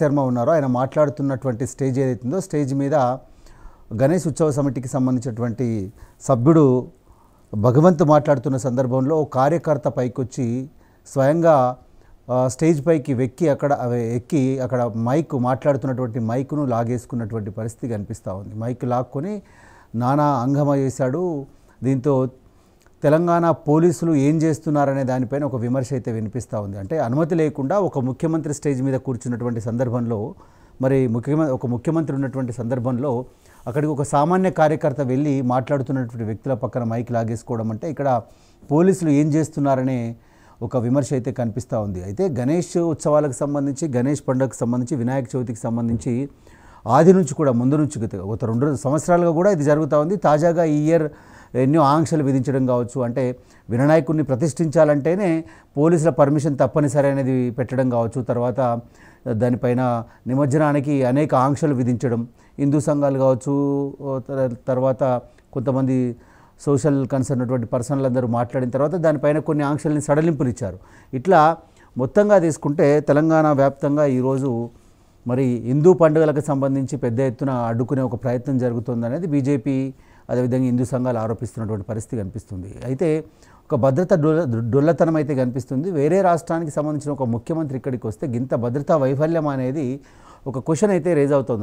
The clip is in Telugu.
శర్మ ఉన్నారో ఆయన మాట్లాడుతున్నటువంటి స్టేజ్ ఏదైతుందో స్టేజ్ మీద గణేష్ ఉత్సవ సమితికి సంబంధించినటువంటి సభ్యుడు భగవంత్ మాట్లాడుతున్న సందర్భంలో ఓ కార్యకర్త పైకొచ్చి స్వయంగా స్టేజ్ పైకి వెక్కి అక్కడ ఎక్కి అక్కడ మైక్ మాట్లాడుతున్నటువంటి మైక్ను లాగేసుకున్నటువంటి పరిస్థితి కనిపిస్తూ ఉంది మైక్ లాక్కొని నానా అంగమ చేశాడు దీంతో తెలంగాణ పోలీసులు ఏం చేస్తున్నారనే దానిపైన ఒక విమర్శ అయితే వినిపిస్తూ ఉంది అంటే అనుమతి లేకుండా ఒక ముఖ్యమంత్రి స్టేజ్ మీద కూర్చున్నటువంటి సందర్భంలో మరి ముఖ్యమంత్రి ఒక ముఖ్యమంత్రి ఉన్నటువంటి సందర్భంలో అక్కడికి ఒక సామాన్య కార్యకర్త వెళ్ళి మాట్లాడుతున్నటువంటి వ్యక్తుల పక్కన మైక్ లాగేసుకోవడం అంటే ఇక్కడ పోలీసులు ఏం చేస్తున్నారనే ఒక విమర్శ అయితే కనిపిస్తూ ఉంది అయితే గణేష్ ఉత్సవాలకు సంబంధించి గణేష్ పండుగకు సంబంధించి వినాయక చవితికి సంబంధించి ఆది నుంచి కూడా ముందు నుంచి ఒక రెండు సంవత్సరాలుగా కూడా ఇది జరుగుతూ ఉంది తాజాగా ఈ ఇయర్ ఎన్నో ఆంక్షలు విధించడం కావచ్చు అంటే వినాయకుడిని ప్రతిష్ఠించాలంటేనే పోలీసుల పర్మిషన్ తప్పనిసరి అనేది పెట్టడం కావచ్చు తర్వాత దానిపైన నిమజ్జనానికి అనేక ఆంక్షలు విధించడం హిందూ సంఘాలు కావచ్చు తర్వాత కొంతమంది సోషల్ కన్సర్న్ ఉన్నటువంటి పర్సన్లు అందరూ మాట్లాడిన తర్వాత దానిపైన కొన్ని ఆంక్షల్ని సడలింపులు ఇచ్చారు ఇట్లా మొత్తంగా తీసుకుంటే తెలంగాణ వ్యాప్తంగా ఈరోజు మరి హిందూ పండుగలకు సంబంధించి పెద్ద ఎత్తున అడ్డుకునే ఒక ప్రయత్నం జరుగుతుందనేది బీజేపీ అదేవిధంగా హిందూ సంఘాలు ఆరోపిస్తున్నటువంటి పరిస్థితి కనిపిస్తుంది అయితే ఒక భద్రత డొల్లతనం అయితే కనిపిస్తుంది వేరే రాష్ట్రానికి సంబంధించిన ఒక ముఖ్యమంత్రి ఇక్కడికి వస్తే గింత భద్రతా వైఫల్యం అనేది ఒక క్వశ్చన్ అయితే రేజ్ అవుతుంది